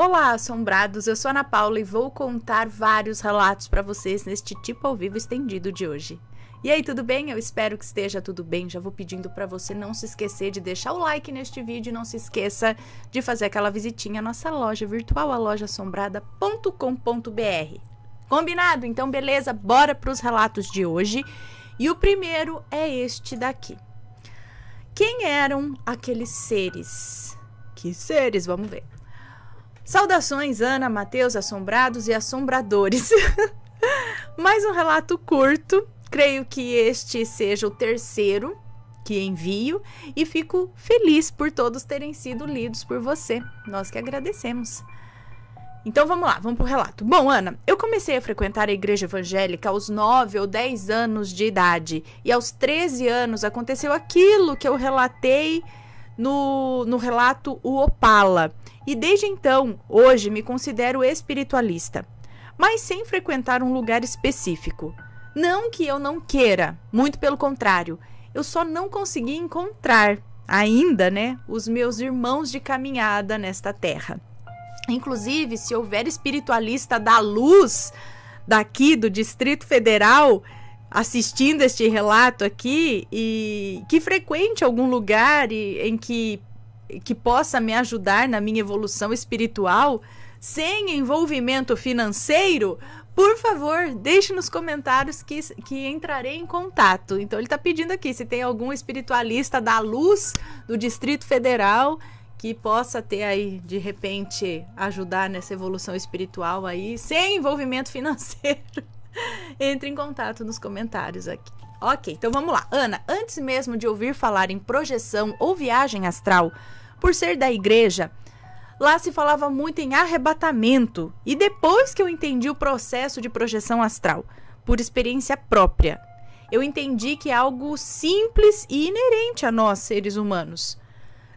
Olá, assombrados! Eu sou Ana Paula e vou contar vários relatos para vocês neste tipo ao vivo estendido de hoje. E aí, tudo bem? Eu espero que esteja tudo bem. Já vou pedindo para você não se esquecer de deixar o like neste vídeo e não se esqueça de fazer aquela visitinha à nossa loja virtual, a lojaassombrada.com.br. Combinado? Então, beleza, bora para os relatos de hoje. E o primeiro é este daqui. Quem eram aqueles seres? Que seres? Vamos ver. Saudações, Ana, Matheus, assombrados e assombradores. Mais um relato curto. Creio que este seja o terceiro que envio e fico feliz por todos terem sido lidos por você. Nós que agradecemos. Então vamos lá, vamos pro relato. Bom, Ana, eu comecei a frequentar a igreja evangélica aos 9 ou 10 anos de idade. E aos 13 anos aconteceu aquilo que eu relatei no, no relato O Opala. E desde então, hoje me considero espiritualista, mas sem frequentar um lugar específico. Não que eu não queira, muito pelo contrário, eu só não consegui encontrar ainda, né, os meus irmãos de caminhada nesta terra. Inclusive, se houver espiritualista da luz daqui do Distrito Federal assistindo este relato aqui e que frequente algum lugar e, em que que possa me ajudar na minha evolução espiritual sem envolvimento financeiro, por favor, deixe nos comentários que, que entrarei em contato. Então, ele está pedindo aqui se tem algum espiritualista da luz do Distrito Federal que possa ter aí, de repente, ajudar nessa evolução espiritual aí, sem envolvimento financeiro. Entre em contato nos comentários aqui. Ok, então vamos lá. Ana, antes mesmo de ouvir falar em projeção ou viagem astral, por ser da igreja, lá se falava muito em arrebatamento. E depois que eu entendi o processo de projeção astral, por experiência própria, eu entendi que é algo simples e inerente a nós, seres humanos.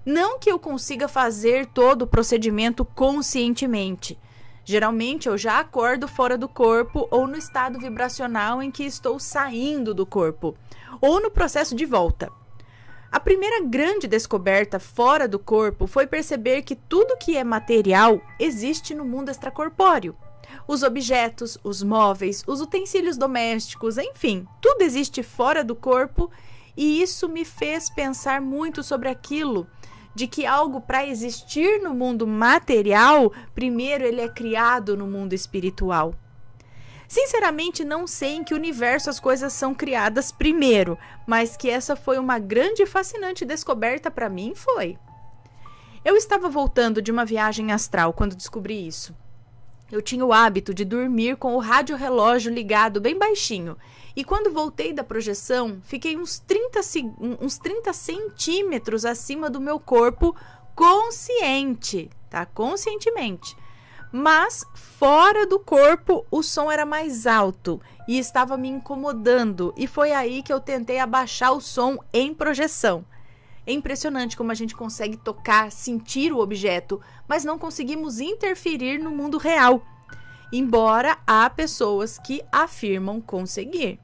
Não que eu consiga fazer todo o procedimento conscientemente, Geralmente eu já acordo fora do corpo ou no estado vibracional em que estou saindo do corpo, ou no processo de volta. A primeira grande descoberta fora do corpo foi perceber que tudo que é material existe no mundo extracorpóreo. Os objetos, os móveis, os utensílios domésticos, enfim, tudo existe fora do corpo e isso me fez pensar muito sobre aquilo de que algo para existir no mundo material, primeiro ele é criado no mundo espiritual. Sinceramente, não sei em que universo as coisas são criadas primeiro, mas que essa foi uma grande e fascinante descoberta para mim foi. Eu estava voltando de uma viagem astral quando descobri isso. Eu tinha o hábito de dormir com o rádio relógio ligado bem baixinho, e quando voltei da projeção, fiquei uns 30, uns 30 centímetros acima do meu corpo, consciente, tá? Conscientemente. Mas fora do corpo, o som era mais alto e estava me incomodando. E foi aí que eu tentei abaixar o som em projeção. É impressionante como a gente consegue tocar, sentir o objeto, mas não conseguimos interferir no mundo real embora há pessoas que afirmam conseguir.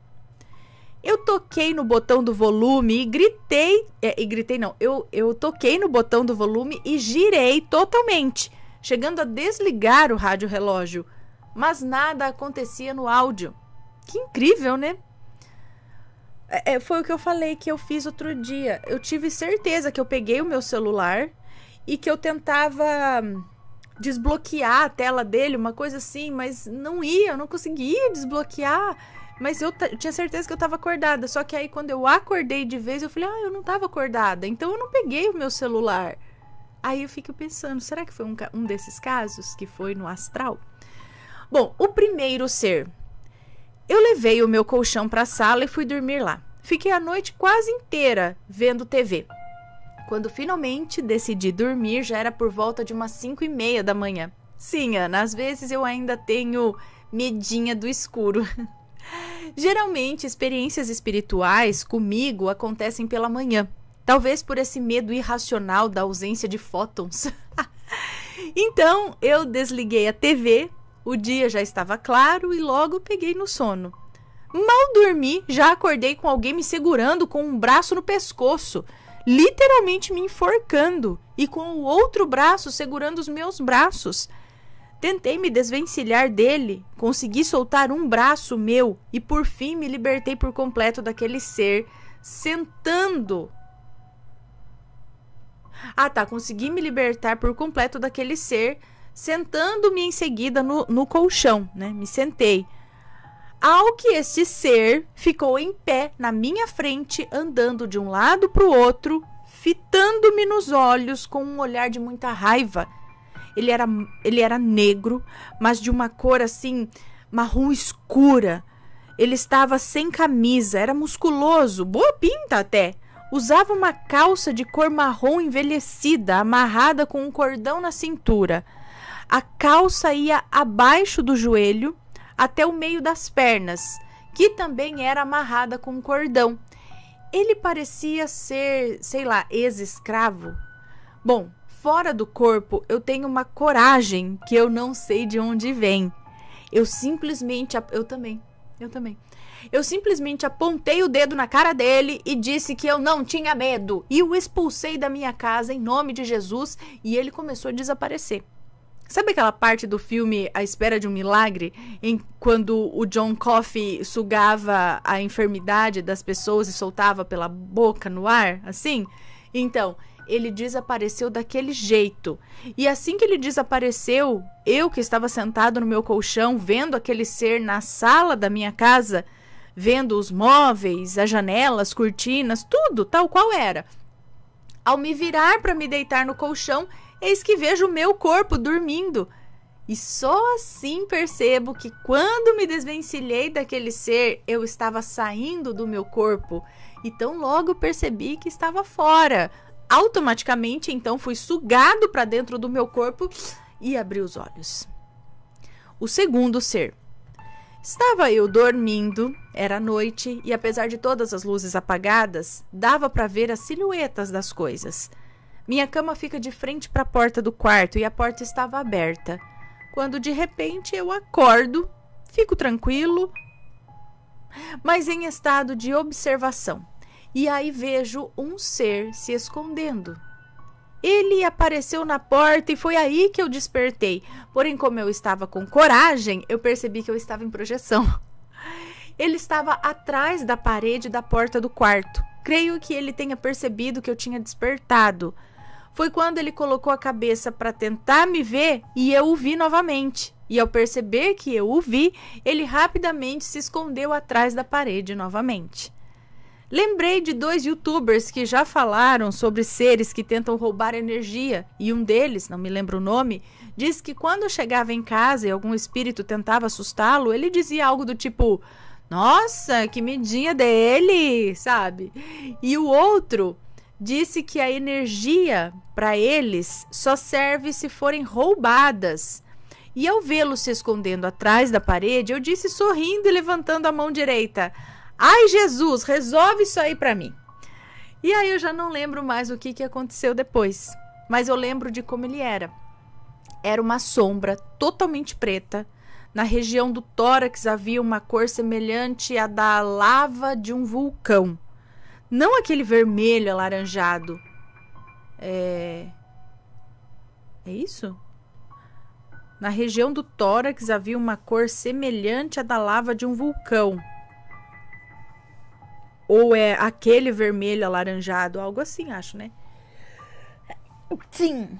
Eu toquei no botão do volume e gritei, é, e gritei não, eu, eu toquei no botão do volume e girei totalmente, chegando a desligar o rádio relógio, mas nada acontecia no áudio. Que incrível, né? É, é foi o que eu falei que eu fiz outro dia. Eu tive certeza que eu peguei o meu celular e que eu tentava hum, desbloquear a tela dele, uma coisa assim, mas não ia, eu não conseguia desbloquear. Mas eu, eu tinha certeza que eu estava acordada. Só que aí, quando eu acordei de vez, eu falei, ah, eu não estava acordada. Então eu não peguei o meu celular. Aí eu fico pensando, será que foi um, um desses casos que foi no astral? Bom, o primeiro ser. Eu levei o meu colchão para a sala e fui dormir lá. Fiquei a noite quase inteira vendo TV. Quando finalmente decidi dormir, já era por volta de umas 5 e meia da manhã. Sim, Ana, às vezes eu ainda tenho medinha do escuro. Geralmente, experiências espirituais comigo acontecem pela manhã, talvez por esse medo irracional da ausência de fótons. então, eu desliguei a TV, o dia já estava claro e logo peguei no sono. Mal dormi, já acordei com alguém me segurando com um braço no pescoço literalmente me enforcando e com o outro braço segurando os meus braços. Tentei me desvencilhar dele, consegui soltar um braço meu e por fim me libertei por completo daquele ser, sentando. Ah, tá. Consegui me libertar por completo daquele ser, sentando-me em seguida no, no colchão, né? Me sentei. Ao que este ser ficou em pé na minha frente, andando de um lado para o outro, fitando-me nos olhos com um olhar de muita raiva. Ele era, ele era negro, mas de uma cor assim marrom escura. Ele estava sem camisa, era musculoso, boa pinta até. Usava uma calça de cor marrom envelhecida, amarrada com um cordão na cintura. A calça ia abaixo do joelho até o meio das pernas, que também era amarrada com um cordão. Ele parecia ser, sei lá, ex-escravo. Bom, fora do corpo, eu tenho uma coragem que eu não sei de onde vem. Eu simplesmente, eu também, eu também. Eu simplesmente apontei o dedo na cara dele e disse que eu não tinha medo e o expulsei da minha casa em nome de Jesus e ele começou a desaparecer. Sabe aquela parte do filme A Espera de um Milagre, em quando o John Coffey sugava a enfermidade das pessoas e soltava pela boca no ar, assim? Então, ele desapareceu daquele jeito. E assim que ele desapareceu, eu que estava sentado no meu colchão vendo aquele ser na sala da minha casa, vendo os móveis, as janelas, cortinas, tudo tal qual era. Ao me virar para me deitar no colchão, eis que vejo o meu corpo dormindo. E só assim percebo que quando me desvencilhei daquele ser, eu estava saindo do meu corpo. E tão logo percebi que estava fora. Automaticamente, então, fui sugado para dentro do meu corpo e abri os olhos. O segundo ser. Estava eu dormindo, era noite, e apesar de todas as luzes apagadas, dava para ver as silhuetas das coisas. Minha cama fica de frente para a porta do quarto e a porta estava aberta. Quando de repente eu acordo, fico tranquilo, mas em estado de observação. E aí vejo um ser se escondendo. Ele apareceu na porta e foi aí que eu despertei. Porém, como eu estava com coragem, eu percebi que eu estava em projeção. Ele estava atrás da parede da porta do quarto. Creio que ele tenha percebido que eu tinha despertado foi quando ele colocou a cabeça para tentar me ver e eu o vi novamente. E ao perceber que eu o vi, ele rapidamente se escondeu atrás da parede novamente. Lembrei de dois youtubers que já falaram sobre seres que tentam roubar energia, e um deles, não me lembro o nome, disse que quando chegava em casa e algum espírito tentava assustá-lo, ele dizia algo do tipo: Nossa, que medinha dele, sabe? E o outro disse que a energia para eles só serve se forem roubadas. E ao vê-lo se escondendo atrás da parede, eu disse sorrindo e levantando a mão direita: "Ai, Jesus, resolve isso aí para mim". E aí eu já não lembro mais o que que aconteceu depois, mas eu lembro de como ele era. Era uma sombra totalmente preta. Na região do tórax havia uma cor semelhante à da lava de um vulcão. Não aquele vermelho alaranjado. É. É isso? Na região do tórax havia uma cor semelhante à da lava de um vulcão. Ou é aquele vermelho alaranjado, algo assim, acho, né? Sim.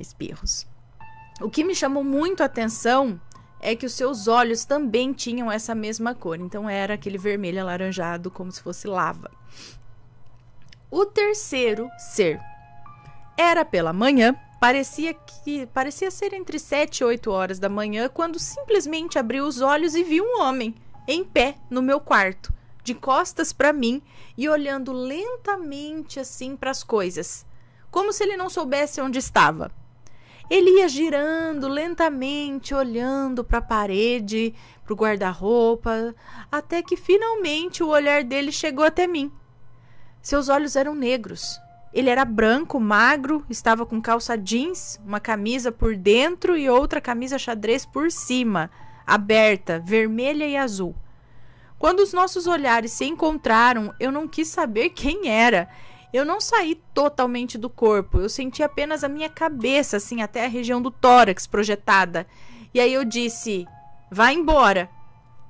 Espirros. O que me chamou muito a atenção é que os seus olhos também tinham essa mesma cor, então era aquele vermelho alaranjado, como se fosse lava. O terceiro ser era pela manhã, parecia que parecia ser entre 7 e 8 horas da manhã, quando simplesmente abri os olhos e vi um homem em pé no meu quarto, de costas para mim e olhando lentamente assim para as coisas, como se ele não soubesse onde estava. Ele ia girando lentamente, olhando para a parede, para o guarda-roupa, até que finalmente o olhar dele chegou até mim. Seus olhos eram negros. Ele era branco, magro, estava com calça jeans, uma camisa por dentro e outra camisa xadrez por cima, aberta, vermelha e azul. Quando os nossos olhares se encontraram, eu não quis saber quem era. Eu não saí totalmente do corpo, eu senti apenas a minha cabeça, assim, até a região do tórax projetada. E aí eu disse: "Vá embora".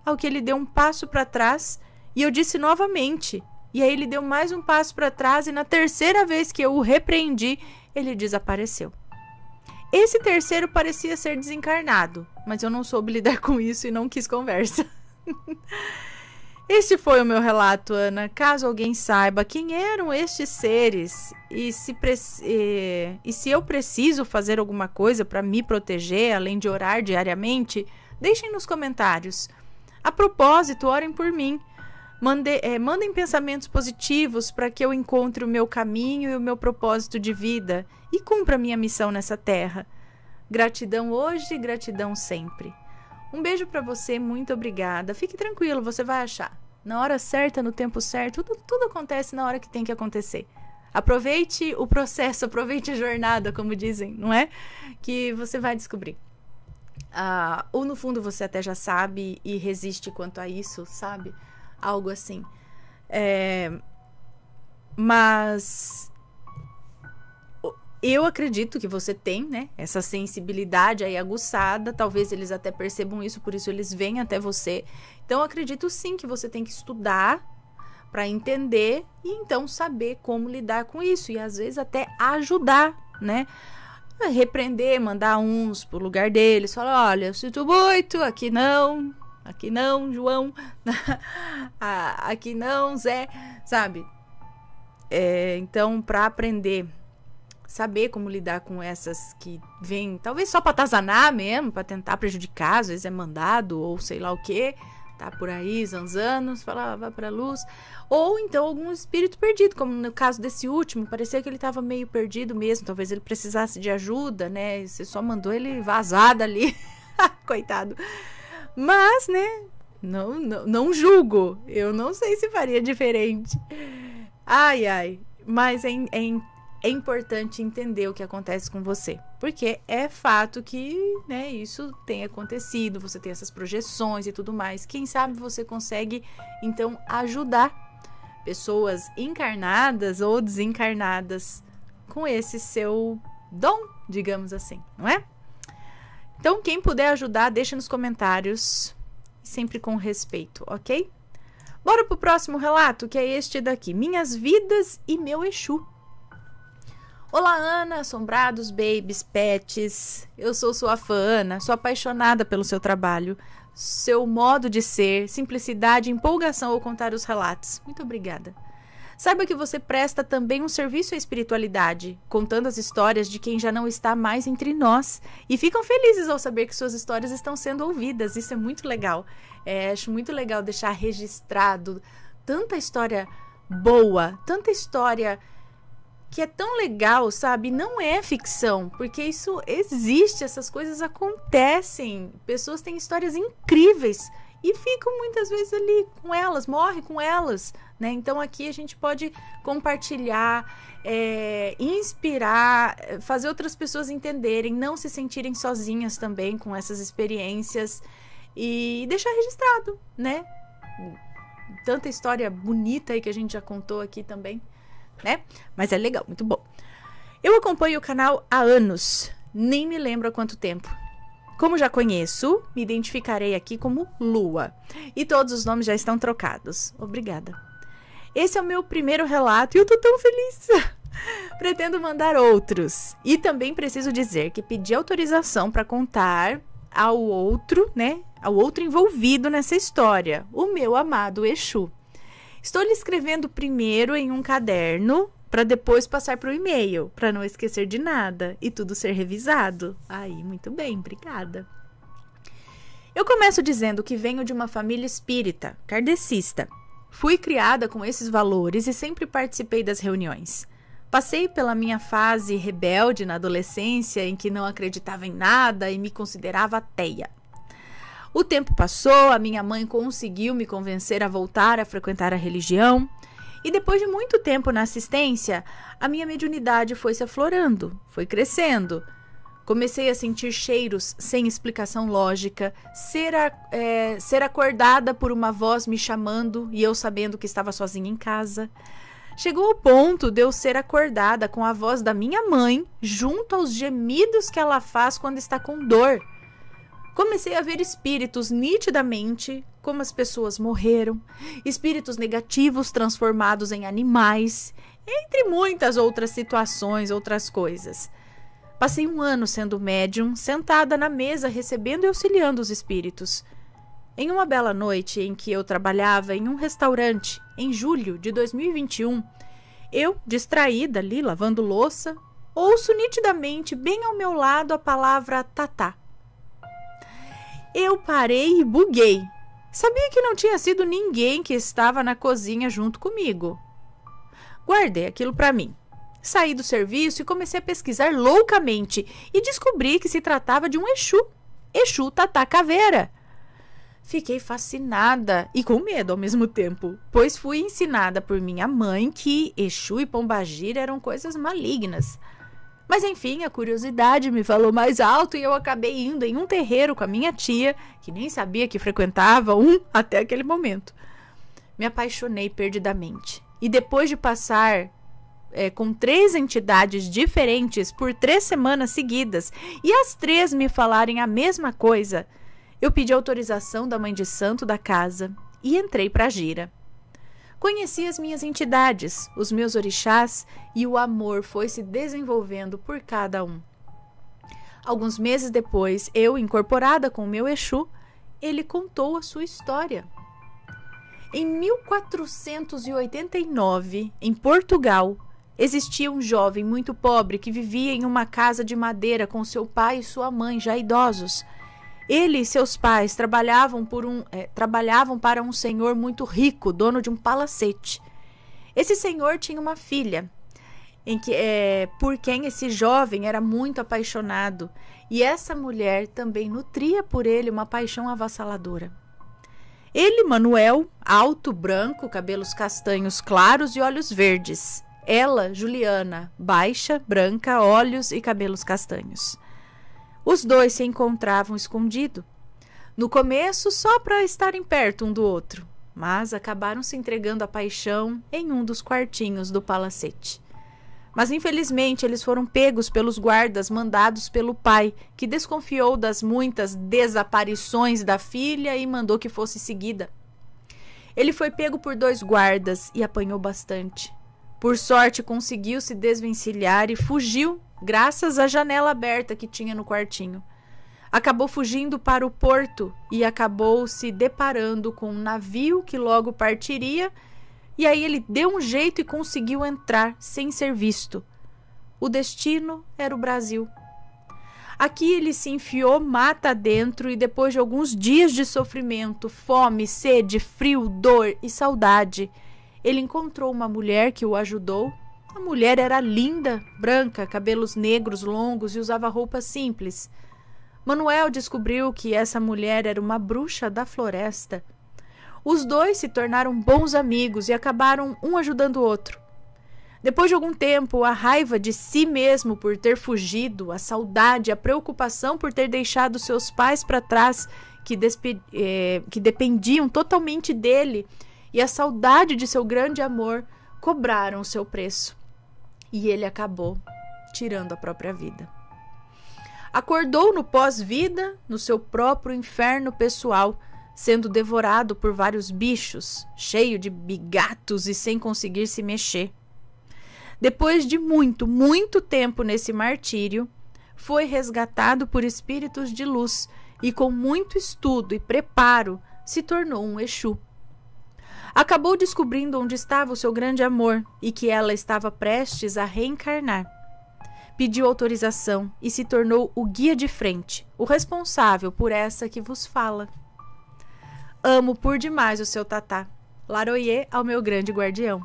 Ao que ele deu um passo para trás e eu disse novamente. E aí ele deu mais um passo para trás e na terceira vez que eu o repreendi, ele desapareceu. Esse terceiro parecia ser desencarnado, mas eu não soube lidar com isso e não quis conversa. Este foi o meu relato, Ana. Caso alguém saiba quem eram estes seres e se, e se eu preciso fazer alguma coisa para me proteger, além de orar diariamente, deixem nos comentários. A propósito, orem por mim. Mande... É, mandem pensamentos positivos para que eu encontre o meu caminho e o meu propósito de vida e cumpra minha missão nessa terra. Gratidão hoje, gratidão sempre. Um beijo para você, muito obrigada. Fique tranquilo, você vai achar. Na hora certa, no tempo certo, tudo, tudo acontece na hora que tem que acontecer. Aproveite o processo, aproveite a jornada, como dizem, não é? Que você vai descobrir. Ah, ou no fundo você até já sabe e resiste quanto a isso, sabe? Algo assim. É, mas eu acredito que você tem, né? Essa sensibilidade aí aguçada. Talvez eles até percebam isso, por isso eles vêm até você. Então, acredito sim que você tem que estudar para entender e então saber como lidar com isso e às vezes até ajudar, né? Repreender, mandar uns pro lugar deles, falar: olha, eu sinto muito, aqui não, aqui não, João, aqui não, Zé, sabe? É, então, para aprender saber como lidar com essas que vêm, talvez só para atazanar mesmo, para tentar prejudicar, às vezes é mandado ou sei lá o que, tá por aí zanzando, fala, ah, vai para luz, ou então algum espírito perdido, como no caso desse último, parecia que ele estava meio perdido mesmo, talvez ele precisasse de ajuda, né? E você só mandou ele vazado ali. Coitado. Mas, né? Não, não, não julgo. Eu não sei se faria diferente. Ai, ai. Mas é, é é importante entender o que acontece com você. Porque é fato que né, isso tem acontecido, você tem essas projeções e tudo mais. Quem sabe você consegue, então, ajudar pessoas encarnadas ou desencarnadas com esse seu dom, digamos assim, não é? Então, quem puder ajudar, deixa nos comentários, sempre com respeito, ok? Bora pro próximo relato, que é este daqui: Minhas vidas e meu Exu. Olá, Ana, assombrados, babies, pets. Eu sou sua fã, Ana, sou apaixonada pelo seu trabalho, seu modo de ser, simplicidade empolgação ao contar os relatos. Muito obrigada. Saiba que você presta também um serviço à espiritualidade, contando as histórias de quem já não está mais entre nós. E ficam felizes ao saber que suas histórias estão sendo ouvidas. Isso é muito legal. É, acho muito legal deixar registrado tanta história boa, tanta história que é tão legal, sabe? Não é ficção, porque isso existe, essas coisas acontecem. Pessoas têm histórias incríveis e ficam muitas vezes ali com elas, morre com elas, né? Então aqui a gente pode compartilhar, é, inspirar, fazer outras pessoas entenderem, não se sentirem sozinhas também com essas experiências e deixar registrado, né? Tanta história bonita aí que a gente já contou aqui também né? Mas é legal, muito bom. Eu acompanho o canal há anos, nem me lembro há quanto tempo. Como já conheço, me identificarei aqui como Lua. E todos os nomes já estão trocados. Obrigada. Esse é o meu primeiro relato e eu tô tão feliz. Pretendo mandar outros. E também preciso dizer que pedi autorização para contar ao outro, né? Ao outro envolvido nessa história, o meu amado Exu. Estou lhe escrevendo primeiro em um caderno para depois passar para o e-mail, para não esquecer de nada e tudo ser revisado. Aí, muito bem, obrigada. Eu começo dizendo que venho de uma família espírita, kardecista. Fui criada com esses valores e sempre participei das reuniões. Passei pela minha fase rebelde na adolescência, em que não acreditava em nada e me considerava ateia. O tempo passou, a minha mãe conseguiu me convencer a voltar a frequentar a religião. E depois de muito tempo na assistência, a minha mediunidade foi se aflorando, foi crescendo. Comecei a sentir cheiros sem explicação lógica, ser, a, é, ser acordada por uma voz me chamando e eu sabendo que estava sozinha em casa. Chegou o ponto de eu ser acordada com a voz da minha mãe junto aos gemidos que ela faz quando está com dor. Comecei a ver espíritos nitidamente, como as pessoas morreram, espíritos negativos transformados em animais, entre muitas outras situações, outras coisas. Passei um ano sendo médium, sentada na mesa recebendo e auxiliando os espíritos. Em uma bela noite em que eu trabalhava em um restaurante, em julho de 2021, eu, distraída ali, lavando louça, ouço nitidamente, bem ao meu lado, a palavra tatá. Eu parei e buguei. Sabia que não tinha sido ninguém que estava na cozinha junto comigo. Guardei aquilo para mim. Saí do serviço e comecei a pesquisar loucamente e descobri que se tratava de um Exu. Exu Tatá Caveira. Fiquei fascinada e com medo ao mesmo tempo, pois fui ensinada por minha mãe que Exu e Pombagira eram coisas malignas. Mas enfim, a curiosidade me falou mais alto e eu acabei indo em um terreiro com a minha tia, que nem sabia que frequentava um até aquele momento. Me apaixonei perdidamente. E depois de passar é, com três entidades diferentes por três semanas seguidas e as três me falarem a mesma coisa, eu pedi autorização da mãe de santo da casa e entrei para a gira. Conheci as minhas entidades, os meus orixás e o amor foi se desenvolvendo por cada um. Alguns meses depois, eu, incorporada com o meu Exu, ele contou a sua história. Em 1489, em Portugal, existia um jovem muito pobre que vivia em uma casa de madeira com seu pai e sua mãe já idosos. Ele e seus pais trabalhavam, por um, é, trabalhavam para um senhor muito rico, dono de um palacete. Esse senhor tinha uma filha, em que, é, por quem esse jovem era muito apaixonado, e essa mulher também nutria por ele uma paixão avassaladora. Ele, Manuel, alto, branco, cabelos castanhos claros e olhos verdes. Ela, Juliana, baixa, branca, olhos e cabelos castanhos. Os dois se encontravam escondidos. No começo, só para estarem perto um do outro, mas acabaram se entregando à paixão em um dos quartinhos do palacete. Mas infelizmente eles foram pegos pelos guardas mandados pelo pai, que desconfiou das muitas desaparições da filha e mandou que fosse seguida. Ele foi pego por dois guardas e apanhou bastante. Por sorte, conseguiu se desvencilhar e fugiu graças à janela aberta que tinha no quartinho. Acabou fugindo para o porto e acabou se deparando com um navio que logo partiria. E aí ele deu um jeito e conseguiu entrar sem ser visto. O destino era o Brasil. Aqui ele se enfiou mata dentro e depois de alguns dias de sofrimento, fome, sede, frio, dor e saudade, ele encontrou uma mulher que o ajudou a mulher era linda, branca, cabelos negros longos e usava roupa simples. Manuel descobriu que essa mulher era uma bruxa da floresta. Os dois se tornaram bons amigos e acabaram um ajudando o outro. Depois de algum tempo, a raiva de si mesmo por ter fugido, a saudade, a preocupação por ter deixado seus pais para trás, que, eh, que dependiam totalmente dele, e a saudade de seu grande amor cobraram seu preço e ele acabou tirando a própria vida. Acordou no pós-vida, no seu próprio inferno pessoal, sendo devorado por vários bichos, cheio de bigatos e sem conseguir se mexer. Depois de muito, muito tempo nesse martírio, foi resgatado por espíritos de luz e, com muito estudo e preparo, se tornou um Exu acabou descobrindo onde estava o seu grande amor e que ela estava prestes a reencarnar. Pediu autorização e se tornou o guia de frente, o responsável por essa que vos fala. Amo por demais o seu tatá. Laroyer ao meu grande guardião.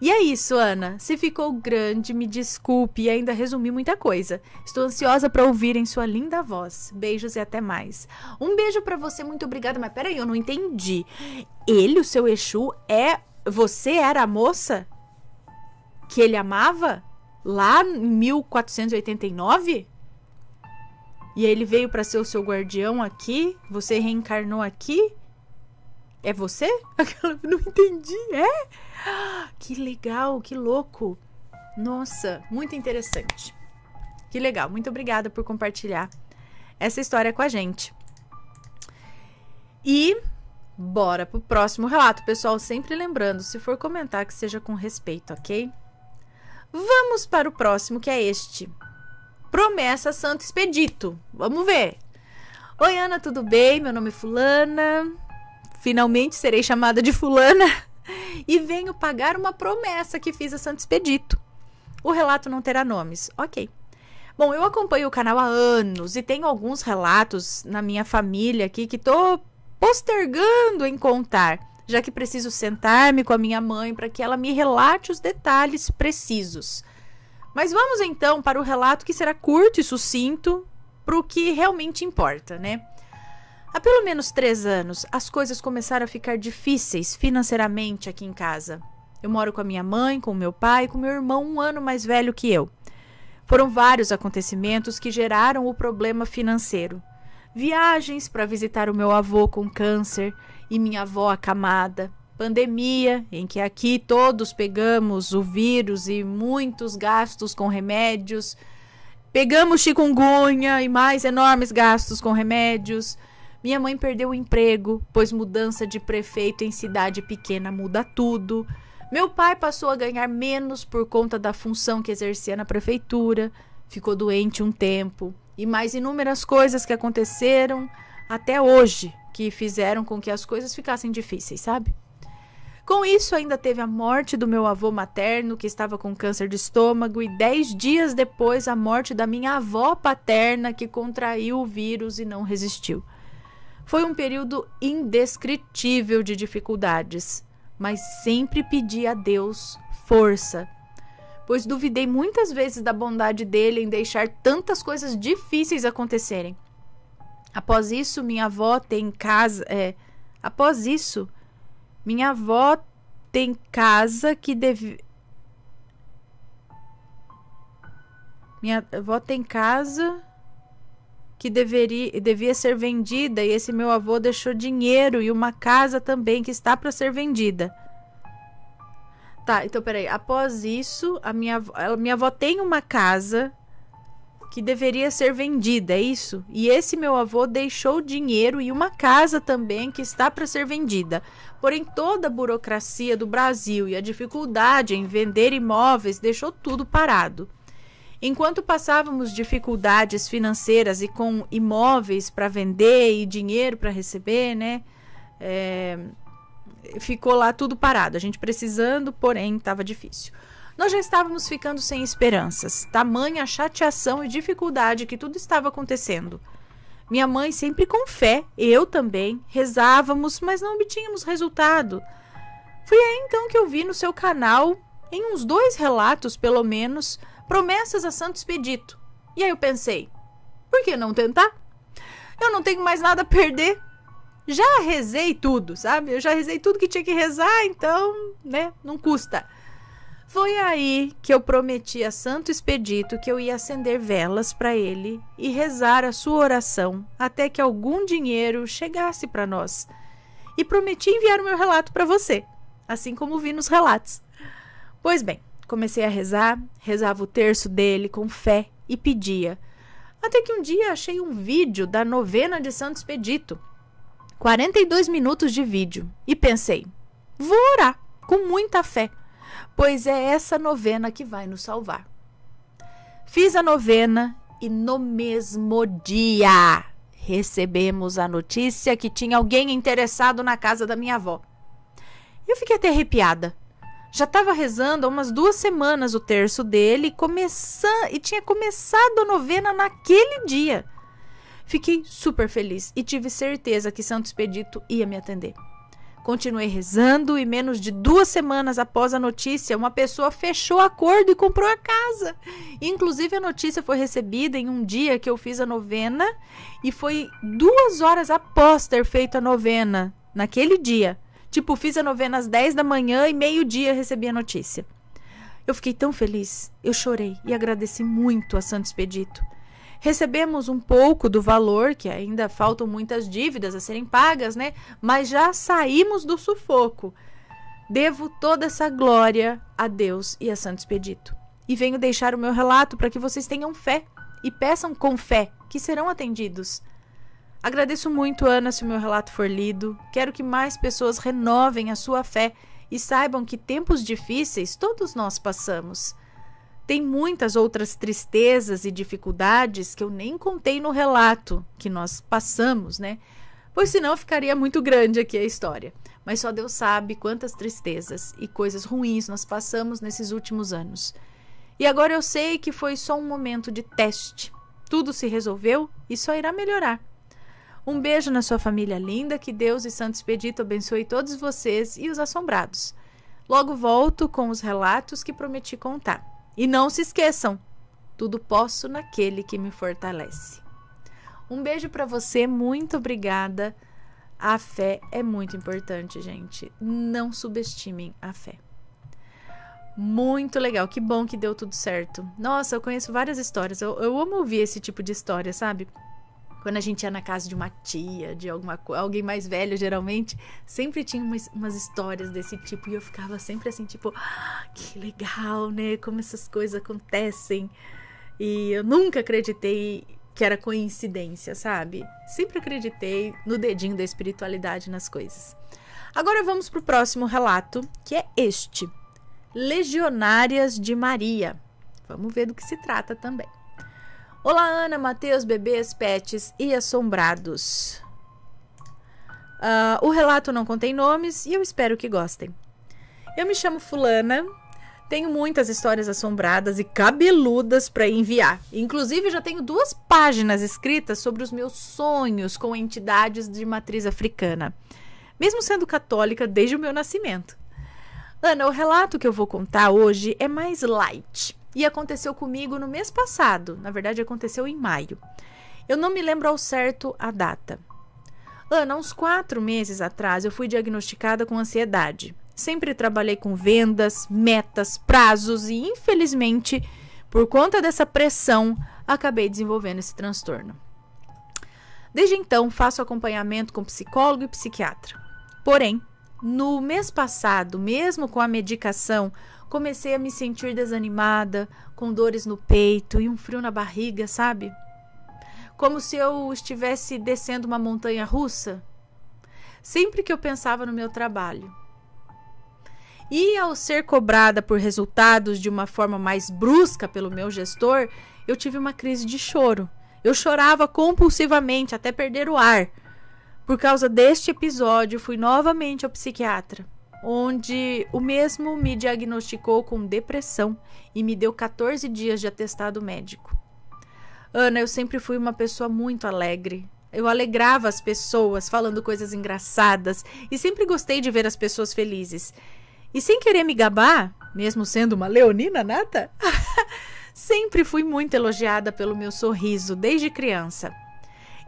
E é isso, Ana. Se ficou grande, me desculpe e ainda resumi muita coisa. Estou ansiosa para ouvir em sua linda voz. Beijos e até mais. Um beijo para você, muito obrigada. Mas peraí, eu não entendi. Ele, o seu Exu, é. Você era a moça que ele amava? Lá em 1489? E ele veio para ser o seu guardião aqui? Você reencarnou aqui? É você? Aquela, não entendi. É? Que legal, que louco. Nossa, muito interessante. Que legal. Muito obrigada por compartilhar essa história com a gente. E bora pro próximo relato, pessoal. Sempre lembrando, se for comentar, que seja com respeito, ok? Vamos para o próximo, que é este. Promessa Santo Expedito. Vamos ver. Oi, Ana, tudo bem? Meu nome é Fulana finalmente serei chamada de fulana, e venho pagar uma promessa que fiz a Santo Expedito. O relato não terá nomes. Ok. Bom, eu acompanho o canal há anos e tenho alguns relatos na minha família aqui que estou postergando em contar, já que preciso sentar-me com a minha mãe para que ela me relate os detalhes precisos. Mas vamos então para o relato que será curto e sucinto para o que realmente importa, né? Há pelo menos três anos, as coisas começaram a ficar difíceis financeiramente aqui em casa. Eu moro com a minha mãe, com o meu pai, com meu irmão um ano mais velho que eu. Foram vários acontecimentos que geraram o problema financeiro. Viagens para visitar o meu avô com câncer e minha avó acamada. Pandemia, em que aqui todos pegamos o vírus e muitos gastos com remédios. Pegamos chikungunya e mais enormes gastos com remédios minha mãe perdeu o emprego, pois mudança de prefeito em cidade pequena muda tudo. Meu pai passou a ganhar menos por conta da função que exercia na prefeitura, ficou doente um tempo e mais inúmeras coisas que aconteceram até hoje que fizeram com que as coisas ficassem difíceis, sabe? Com isso, ainda teve a morte do meu avô materno, que estava com câncer de estômago, e dez dias depois, a morte da minha avó paterna, que contraiu o vírus e não resistiu. Foi um período indescritível de dificuldades, mas sempre pedi a Deus força, pois duvidei muitas vezes da bondade dele em deixar tantas coisas difíceis acontecerem. Após isso, minha avó tem casa. É, após isso, minha avó tem casa que deve. Minha avó tem casa que deveria, devia ser vendida e esse meu avô deixou dinheiro e uma casa também que está para ser vendida. Tá, então peraí. Após isso, a minha, a minha avó tem uma casa que deveria ser vendida, é isso? E esse meu avô deixou dinheiro e uma casa também que está para ser vendida. Porém, toda a burocracia do Brasil e a dificuldade em vender imóveis deixou tudo parado. Enquanto passávamos dificuldades financeiras e com imóveis para vender e dinheiro para receber, né? É, ficou lá tudo parado. A gente precisando, porém, estava difícil. Nós já estávamos ficando sem esperanças, tamanha chateação e dificuldade que tudo estava acontecendo. Minha mãe sempre com fé, eu também, rezávamos, mas não obtínhamos resultado. Foi aí então que eu vi no seu canal, em uns dois relatos pelo menos, promessas a Santo Expedito. E aí eu pensei, por que não tentar? Eu não tenho mais nada a perder. Já rezei tudo, sabe? Eu já rezei tudo que tinha que rezar, então, né, não custa. Foi aí que eu prometi a Santo Expedito que eu ia acender velas para ele e rezar a sua oração até que algum dinheiro chegasse para nós. E prometi enviar o meu relato para você, assim como vi nos relatos. Pois bem, Comecei a rezar, rezava o terço dele com fé e pedia. Até que um dia achei um vídeo da novena de Santo Expedito. 42 minutos de vídeo. E pensei, vou orar com muita fé, pois é essa novena que vai nos salvar. Fiz a novena e no mesmo dia recebemos a notícia que tinha alguém interessado na casa da minha avó. Eu fiquei até arrepiada já estava rezando há umas duas semanas o terço dele começando, e tinha começado a novena naquele dia. Fiquei super feliz e tive certeza que Santo Expedito ia me atender. Continuei rezando e menos de duas semanas após a notícia, uma pessoa fechou acordo e comprou a casa. Inclusive a notícia foi recebida em um dia que eu fiz a novena e foi duas horas após ter feito a novena naquele dia Tipo, fiz a novena às 10 da manhã e meio-dia recebi a notícia. Eu fiquei tão feliz, eu chorei e agradeci muito a Santo Expedito. Recebemos um pouco do valor, que ainda faltam muitas dívidas a serem pagas, né? Mas já saímos do sufoco. Devo toda essa glória a Deus e a Santo Expedito. E venho deixar o meu relato para que vocês tenham fé e peçam com fé que serão atendidos. Agradeço muito, Ana, se o meu relato for lido. Quero que mais pessoas renovem a sua fé e saibam que tempos difíceis todos nós passamos. Tem muitas outras tristezas e dificuldades que eu nem contei no relato que nós passamos, né? Pois senão ficaria muito grande aqui a história. Mas só Deus sabe quantas tristezas e coisas ruins nós passamos nesses últimos anos. E agora eu sei que foi só um momento de teste. Tudo se resolveu e só irá melhorar. Um beijo na sua família linda, que Deus e Santo Expedito abençoe todos vocês e os assombrados. Logo volto com os relatos que prometi contar. E não se esqueçam, tudo posso naquele que me fortalece. Um beijo para você, muito obrigada. A fé é muito importante, gente. Não subestimem a fé. Muito legal, que bom que deu tudo certo. Nossa, eu conheço várias histórias. Eu, eu amo ouvir esse tipo de história, sabe? Quando a gente ia na casa de uma tia, de alguma alguém mais velho, geralmente, sempre tinha umas, umas histórias desse tipo. E eu ficava sempre assim, tipo, ah, que legal, né? Como essas coisas acontecem. E eu nunca acreditei que era coincidência, sabe? Sempre acreditei no dedinho da espiritualidade nas coisas. Agora vamos para o próximo relato, que é este: Legionárias de Maria. Vamos ver do que se trata também. Olá, Ana, Matheus, bebês, pets e assombrados. Uh, o relato não contém nomes e eu espero que gostem. Eu me chamo Fulana, tenho muitas histórias assombradas e cabeludas para enviar. Inclusive, já tenho duas páginas escritas sobre os meus sonhos com entidades de matriz africana, mesmo sendo católica desde o meu nascimento. Ana, o relato que eu vou contar hoje é mais light e aconteceu comigo no mês passado. Na verdade, aconteceu em maio. Eu não me lembro ao certo a data. Ana, uns quatro meses atrás eu fui diagnosticada com ansiedade. Sempre trabalhei com vendas, metas, prazos e, infelizmente, por conta dessa pressão, acabei desenvolvendo esse transtorno. Desde então, faço acompanhamento com psicólogo e psiquiatra. Porém, no mês passado, mesmo com a medicação, comecei a me sentir desanimada, com dores no peito e um frio na barriga, sabe? Como se eu estivesse descendo uma montanha russa. Sempre que eu pensava no meu trabalho. E ao ser cobrada por resultados de uma forma mais brusca pelo meu gestor, eu tive uma crise de choro. Eu chorava compulsivamente até perder o ar por causa deste episódio, fui novamente ao psiquiatra, onde o mesmo me diagnosticou com depressão e me deu 14 dias de atestado médico. Ana, eu sempre fui uma pessoa muito alegre. Eu alegrava as pessoas falando coisas engraçadas e sempre gostei de ver as pessoas felizes. E sem querer me gabar, mesmo sendo uma leonina nata, sempre fui muito elogiada pelo meu sorriso desde criança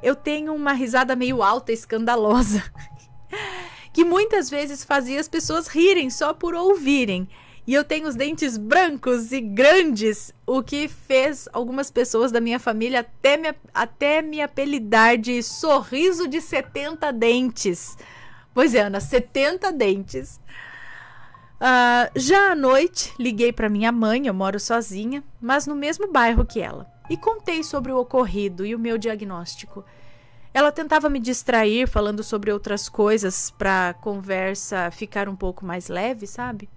eu tenho uma risada meio alta, escandalosa, que muitas vezes fazia as pessoas rirem só por ouvirem. E eu tenho os dentes brancos e grandes, o que fez algumas pessoas da minha família até me, até me apelidar de sorriso de 70 dentes. Pois é, Ana, 70 dentes. Uh, já à noite, liguei para minha mãe, eu moro sozinha, mas no mesmo bairro que ela e contei sobre o ocorrido e o meu diagnóstico. Ela tentava me distrair falando sobre outras coisas para a conversa ficar um pouco mais leve, sabe?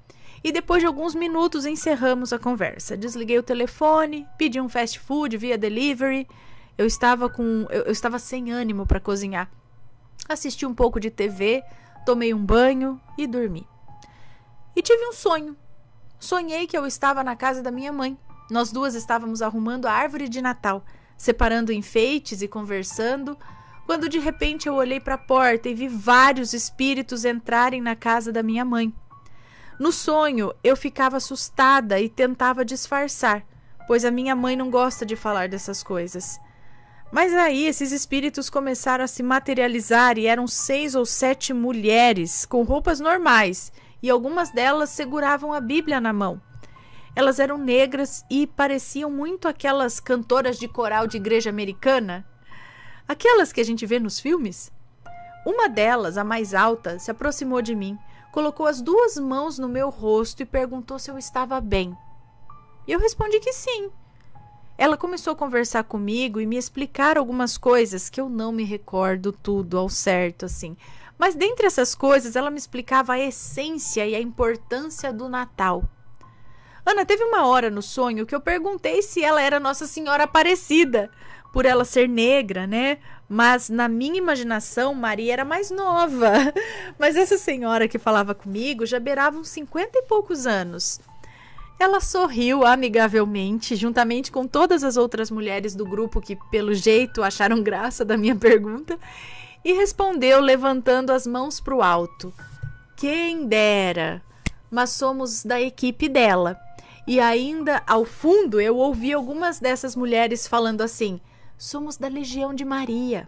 E depois de alguns minutos encerramos a conversa. Desliguei o telefone, pedi um fast food via delivery. Eu estava com eu, eu estava sem ânimo para cozinhar. Assisti um pouco de TV, tomei um banho e dormi. E tive um sonho. Sonhei que eu estava na casa da minha mãe nós duas estávamos arrumando a árvore de Natal, separando enfeites e conversando, quando de repente eu olhei para a porta e vi vários espíritos entrarem na casa da minha mãe. No sonho, eu ficava assustada e tentava disfarçar, pois a minha mãe não gosta de falar dessas coisas. Mas aí esses espíritos começaram a se materializar e eram seis ou sete mulheres com roupas normais e algumas delas seguravam a Bíblia na mão. Elas eram negras e pareciam muito aquelas cantoras de coral de igreja americana, aquelas que a gente vê nos filmes. Uma delas, a mais alta, se aproximou de mim, colocou as duas mãos no meu rosto e perguntou se eu estava bem. Eu respondi que sim. Ela começou a conversar comigo e me explicar algumas coisas que eu não me recordo tudo ao certo assim. Mas dentre essas coisas, ela me explicava a essência e a importância do Natal. Ana, teve uma hora no sonho que eu perguntei se ela era Nossa Senhora Aparecida, por ela ser negra, né? Mas na minha imaginação, Maria era mais nova. Mas essa senhora que falava comigo já beirava uns cinquenta e poucos anos. Ela sorriu amigavelmente, juntamente com todas as outras mulheres do grupo que, pelo jeito, acharam graça da minha pergunta, e respondeu levantando as mãos para o alto: Quem dera, mas somos da equipe dela. E ainda ao fundo eu ouvi algumas dessas mulheres falando assim: somos da Legião de Maria.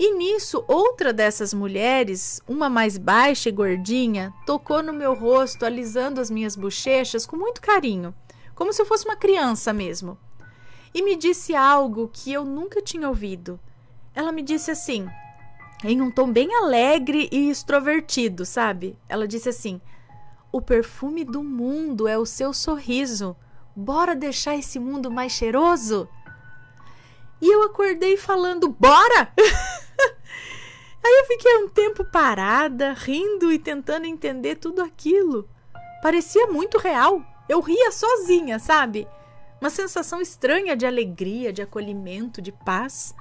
E nisso, outra dessas mulheres, uma mais baixa e gordinha, tocou no meu rosto, alisando as minhas bochechas com muito carinho, como se eu fosse uma criança mesmo. E me disse algo que eu nunca tinha ouvido. Ela me disse assim, em um tom bem alegre e extrovertido, sabe? Ela disse assim: o perfume do mundo é o seu sorriso. Bora deixar esse mundo mais cheiroso? E eu acordei falando: Bora! Aí eu fiquei um tempo parada, rindo e tentando entender tudo aquilo. Parecia muito real. Eu ria sozinha, sabe? Uma sensação estranha de alegria, de acolhimento, de paz.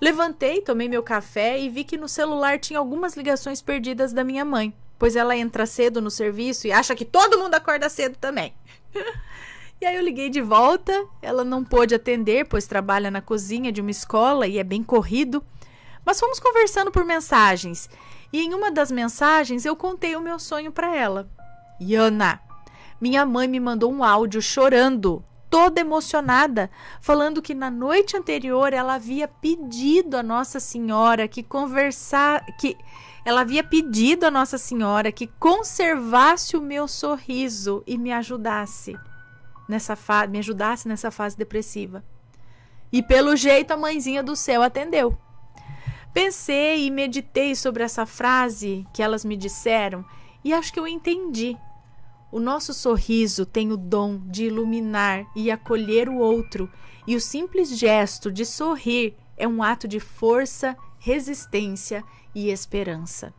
Levantei, tomei meu café e vi que no celular tinha algumas ligações perdidas da minha mãe pois ela entra cedo no serviço e acha que todo mundo acorda cedo também. e aí eu liguei de volta, ela não pôde atender, pois trabalha na cozinha de uma escola e é bem corrido. Mas fomos conversando por mensagens, e em uma das mensagens eu contei o meu sonho para ela. Yana, minha mãe me mandou um áudio chorando, toda emocionada, falando que na noite anterior ela havia pedido a Nossa Senhora que conversar, que ela havia pedido a Nossa Senhora que conservasse o meu sorriso e me ajudasse nessa fase, me ajudasse nessa fase depressiva. E pelo jeito a mãezinha do céu atendeu. Pensei e meditei sobre essa frase que elas me disseram e acho que eu entendi o nosso sorriso tem o dom de iluminar e acolher o outro, e o simples gesto de sorrir é um ato de força, resistência e esperança.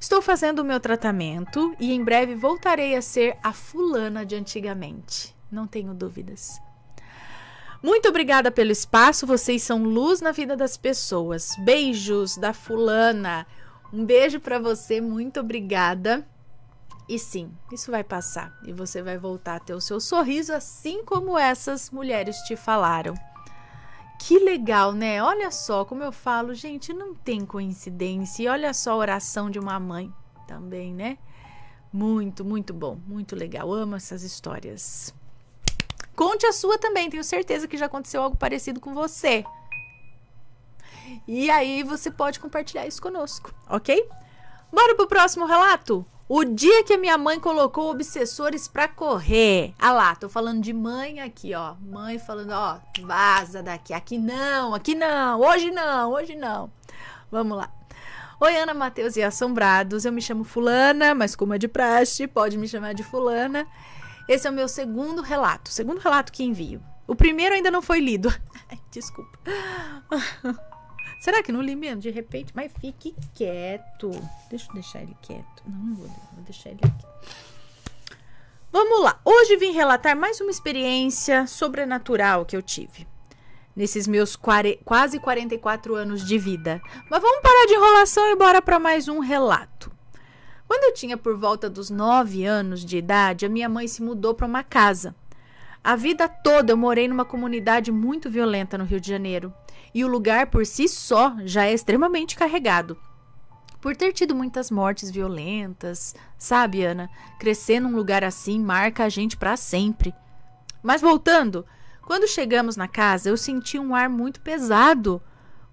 Estou fazendo o meu tratamento e em breve voltarei a ser a fulana de antigamente. Não tenho dúvidas. Muito obrigada pelo espaço, vocês são luz na vida das pessoas. Beijos da fulana. Um beijo para você, muito obrigada. E sim, isso vai passar e você vai voltar a ter o seu sorriso, assim como essas mulheres te falaram. Que legal, né? Olha só como eu falo, gente, não tem coincidência. E olha só a oração de uma mãe também, né? Muito, muito bom, muito legal. Amo essas histórias. Conte a sua também, tenho certeza que já aconteceu algo parecido com você. E aí você pode compartilhar isso conosco, ok? Bora pro próximo relato? O dia que a minha mãe colocou obsessores pra correr. Ah lá, tô falando de mãe aqui, ó. Mãe falando, ó, vaza daqui. Aqui não, aqui não, hoje não, hoje não. Vamos lá. Oi, Ana Matheus e Assombrados. Eu me chamo Fulana, mas como é de praxe, pode me chamar de Fulana. Esse é o meu segundo relato, segundo relato que envio. O primeiro ainda não foi lido. Desculpa. Será que não li mesmo? De repente, mas fique quieto. Deixa eu deixar ele quieto. Não, não vou, vou deixar ele aqui. Vamos lá. Hoje vim relatar mais uma experiência sobrenatural que eu tive nesses meus quase 44 anos de vida. Mas vamos parar de enrolação e bora para mais um relato. Quando eu tinha por volta dos 9 anos de idade, a minha mãe se mudou para uma casa. A vida toda eu morei numa comunidade muito violenta no Rio de Janeiro e o lugar por si só já é extremamente carregado. Por ter tido muitas mortes violentas, sabe, Ana? Crescer num lugar assim marca a gente para sempre. Mas voltando, quando chegamos na casa, eu senti um ar muito pesado.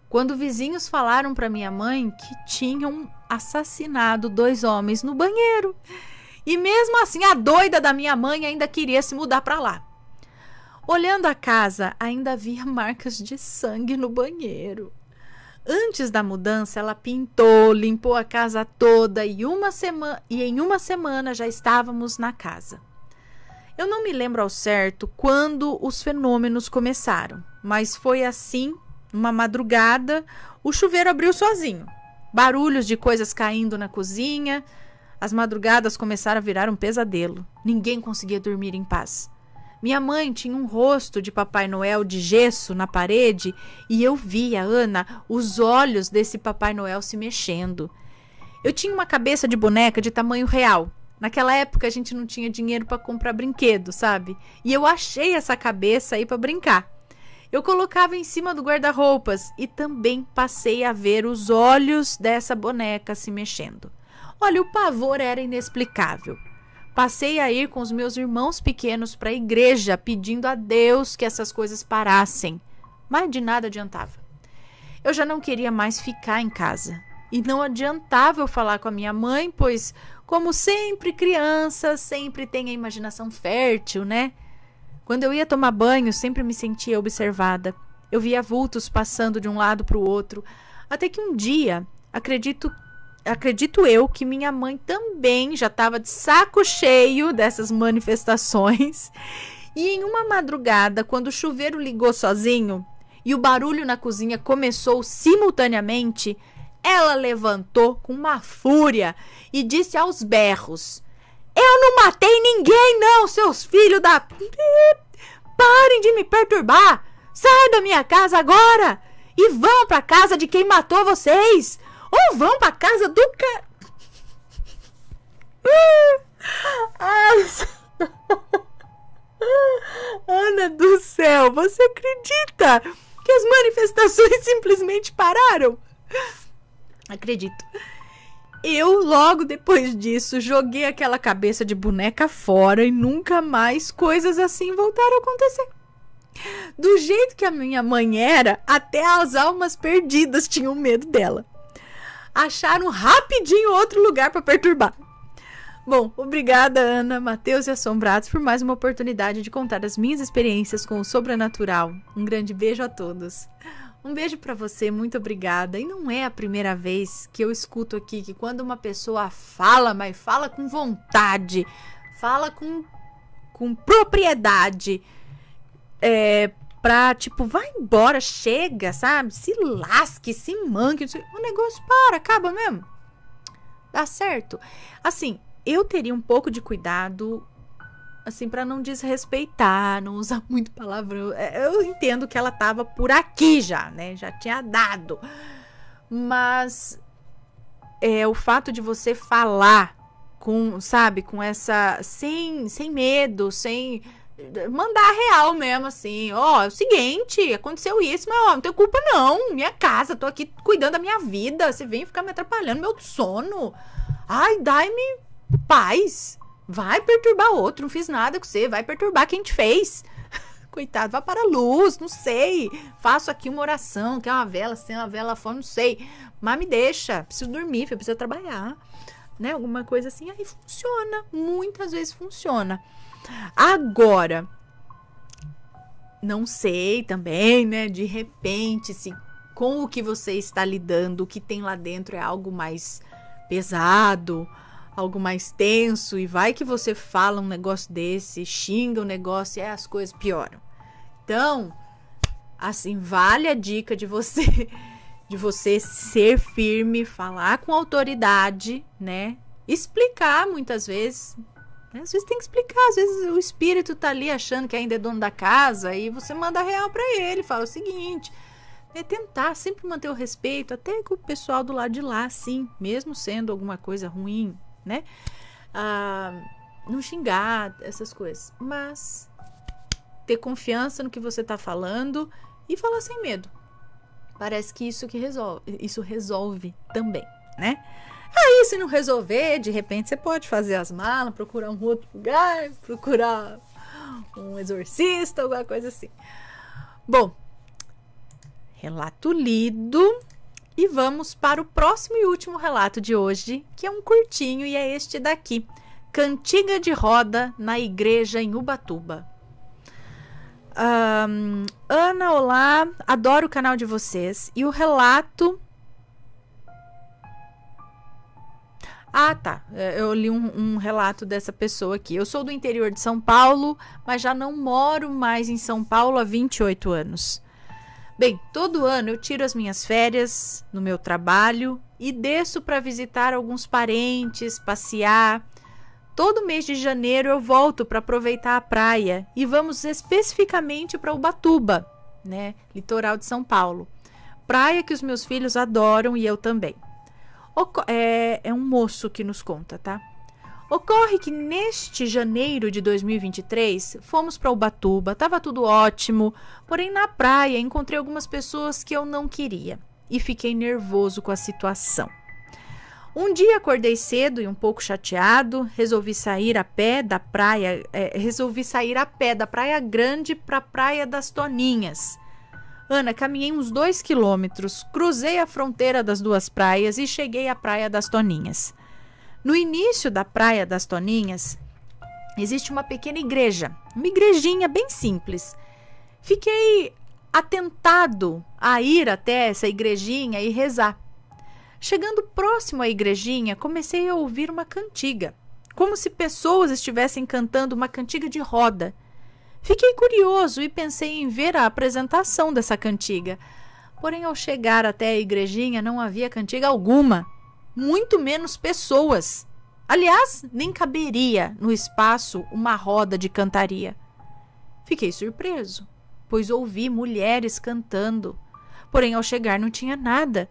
Quando vizinhos falaram para minha mãe que tinham assassinado dois homens no banheiro. E mesmo assim, a doida da minha mãe ainda queria se mudar para lá. Olhando a casa, ainda havia marcas de sangue no banheiro. Antes da mudança, ela pintou, limpou a casa toda e, uma semana, e em uma semana já estávamos na casa. Eu não me lembro ao certo quando os fenômenos começaram, mas foi assim, uma madrugada, o chuveiro abriu sozinho. Barulhos de coisas caindo na cozinha. As madrugadas começaram a virar um pesadelo. Ninguém conseguia dormir em paz. Minha mãe tinha um rosto de Papai Noel de gesso na parede e eu via, Ana, os olhos desse Papai Noel se mexendo. Eu tinha uma cabeça de boneca de tamanho real. Naquela época a gente não tinha dinheiro para comprar brinquedo, sabe? E eu achei essa cabeça aí para brincar. Eu colocava em cima do guarda-roupas e também passei a ver os olhos dessa boneca se mexendo. Olha, o pavor era inexplicável. Passei a ir com os meus irmãos pequenos para a igreja, pedindo a Deus que essas coisas parassem, mas de nada adiantava. Eu já não queria mais ficar em casa. E não adiantava eu falar com a minha mãe, pois, como sempre, criança sempre tem a imaginação fértil, né? Quando eu ia tomar banho, sempre me sentia observada. Eu via vultos passando de um lado para o outro. Até que um dia, acredito acredito eu que minha mãe também já estava de saco cheio dessas manifestações. E em uma madrugada, quando o chuveiro ligou sozinho e o barulho na cozinha começou simultaneamente, ela levantou com uma fúria e disse aos berros: Eu não matei ninguém, não, seus filhos da. Parem de me perturbar! Sai da minha casa agora! E vão para casa de quem matou vocês! Ou vão pra casa do ca... Ah! Ana do céu, você acredita que as manifestações simplesmente pararam? Acredito. Eu, logo depois disso, joguei aquela cabeça de boneca fora e nunca mais coisas assim voltaram a acontecer. Do jeito que a minha mãe era, até as almas perdidas tinham medo dela acharam rapidinho outro lugar para perturbar. Bom, obrigada, Ana, Matheus e Assombrados, por mais uma oportunidade de contar as minhas experiências com o sobrenatural. Um grande beijo a todos. Um beijo para você, muito obrigada. E não é a primeira vez que eu escuto aqui que quando uma pessoa fala, mas fala com vontade, fala com, com propriedade, é, pra, tipo, vai embora, chega, sabe? Se lasque, se manque. O negócio para, acaba mesmo. Dá certo. Assim, eu teria um pouco de cuidado, assim, para não desrespeitar, não usar muito palavrão. É, eu entendo que ela tava por aqui já, né? Já tinha dado. Mas é o fato de você falar com, sabe, com essa sem sem medo, sem mandar real mesmo, assim. Ó, é o seguinte, aconteceu isso, mas ó, não tem culpa não. Minha casa, tô aqui cuidando da minha vida. Você vem ficar me atrapalhando meu sono. Ai, dai-me paz. Vai perturbar outro, não fiz nada com você. Vai perturbar quem te fez. Coitado, vá para a luz, não sei. Faço aqui uma oração, quer é uma vela, sem assim, uma vela fora, não sei. Mas me deixa, preciso dormir, preciso trabalhar. Né? Alguma coisa assim, aí funciona. Muitas vezes funciona. Agora, não sei também, né? De repente, se com o que você está lidando, o que tem lá dentro é algo mais pesado, algo mais tenso, e vai que você fala um negócio desse, xinga um negócio, e é, as coisas pioram. Então, assim, vale a dica de você de você ser firme, falar com autoridade, né? Explicar muitas vezes né? Às vezes tem que explicar, às vezes o espírito tá ali achando que ainda é dono da casa e você manda real para ele, fala o seguinte, é tentar sempre manter o respeito, até com o pessoal do lado de lá, sim, mesmo sendo alguma coisa ruim, né? Ah, não xingar, essas coisas, mas ter confiança no que você tá falando e falar sem medo. Parece que isso que resolve, isso resolve também, né? Aí, se não resolver, de repente você pode fazer as malas, procurar um outro lugar, procurar um exorcista, alguma coisa assim. Bom, relato lido. E vamos para o próximo e último relato de hoje, que é um curtinho e é este daqui: Cantiga de Roda na Igreja em Ubatuba. Um, Ana, olá, adoro o canal de vocês e o relato Ah, tá. É, eu li um, um, relato dessa pessoa aqui. Eu sou do interior de São Paulo, mas já não moro mais em São Paulo há 28 anos. Bem, todo ano eu tiro as minhas férias no meu trabalho e desço para visitar alguns parentes, passear. Todo mês de janeiro eu volto para aproveitar a praia e vamos especificamente para Ubatuba, né, litoral de São Paulo. Praia que os meus filhos adoram e eu também. É, é um moço que nos conta, tá? Ocorre que neste janeiro de 2023 fomos para Ubatuba, tava tudo ótimo, porém na praia encontrei algumas pessoas que eu não queria e fiquei nervoso com a situação. Um dia acordei cedo e um pouco chateado, resolvi sair a pé da praia, é, resolvi sair a pé da Praia Grande para a Praia das Toninhas. Ana, caminhei uns dois quilômetros, cruzei a fronteira das duas praias e cheguei à Praia das Toninhas. No início da Praia das Toninhas, existe uma pequena igreja, uma igrejinha bem simples. Fiquei atentado a ir até essa igrejinha e rezar. Chegando próximo à igrejinha, comecei a ouvir uma cantiga, como se pessoas estivessem cantando uma cantiga de roda. Fiquei curioso e pensei em ver a apresentação dessa cantiga. Porém, ao chegar até a igrejinha, não havia cantiga alguma, muito menos pessoas. Aliás, nem caberia no espaço uma roda de cantaria. Fiquei surpreso, pois ouvi mulheres cantando. Porém, ao chegar, não tinha nada.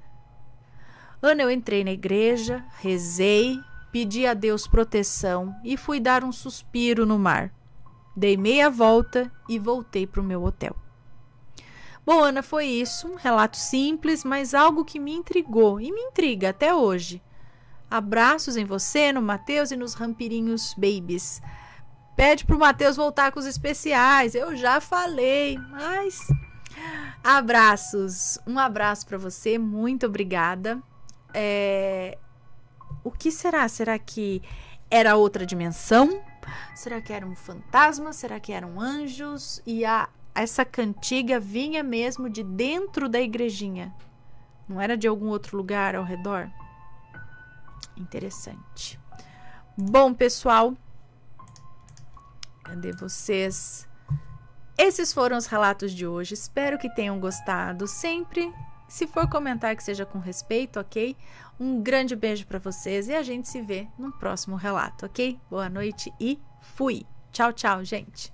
Ana, eu entrei na igreja, rezei, pedi a Deus proteção e fui dar um suspiro no mar. Dei meia volta e voltei para o meu hotel. Bom, Ana, foi isso. Um relato simples, mas algo que me intrigou e me intriga até hoje. Abraços em você, no Matheus e nos Rampirinhos Babies. Pede pro Matheus voltar com os especiais. Eu já falei, mas abraços. Um abraço para você. Muito obrigada. É... O que será? Será que era outra dimensão? Será que eram fantasmas? Será que eram anjos? E a, essa cantiga vinha mesmo de dentro da igrejinha. Não era de algum outro lugar ao redor? Interessante. Bom, pessoal, cadê vocês? Esses foram os relatos de hoje. Espero que tenham gostado. Sempre, se for comentar, que seja com respeito, ok? Um grande beijo para vocês e a gente se vê no próximo relato, ok? Boa noite e fui! Tchau, tchau, gente!